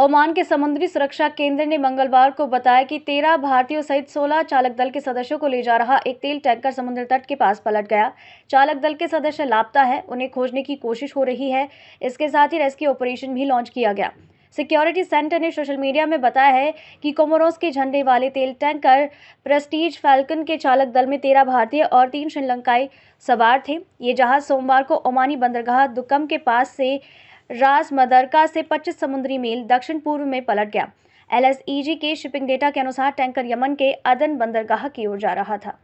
Oman के समुद्री सुरक्षा केंद्र ने मंगलवार को बताया कि तेरह भारतीयों सहित सोलह चालक दल के सदस्यों को ले जा रहा एक तेल टैंकर समुद्र तट के पास पलट गया चालक दल के सदस्य लापता है उन्हें खोजने की कोशिश हो रही है इसके साथ ही रेस्क्यू ऑपरेशन भी लॉन्च किया गया सिक्योरिटी सेंटर ने सोशल मीडिया में बताया है कि कोमोरोस के झंडे वाले तेल टैंकर प्रेस्टीज फैल्कन के चालक दल में तेरह भारतीय और तीन श्रीलंकाई सवार थे ये जहाज सोमवार को ओमानी बंदरगाह दुकम के पास से रास मदरका से 25 समुद्री मील दक्षिण पूर्व में पलट गया एलएसईजी के शिपिंग डेटा के अनुसार टैंकर यमन के अदन बंदरगाह की ओर जा रहा था